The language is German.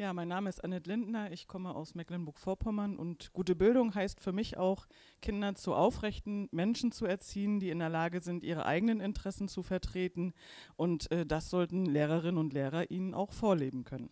Ja, mein Name ist Annette Lindner, ich komme aus Mecklenburg-Vorpommern und gute Bildung heißt für mich auch, Kinder zu aufrechten Menschen zu erziehen, die in der Lage sind, ihre eigenen Interessen zu vertreten und äh, das sollten Lehrerinnen und Lehrer ihnen auch vorleben können.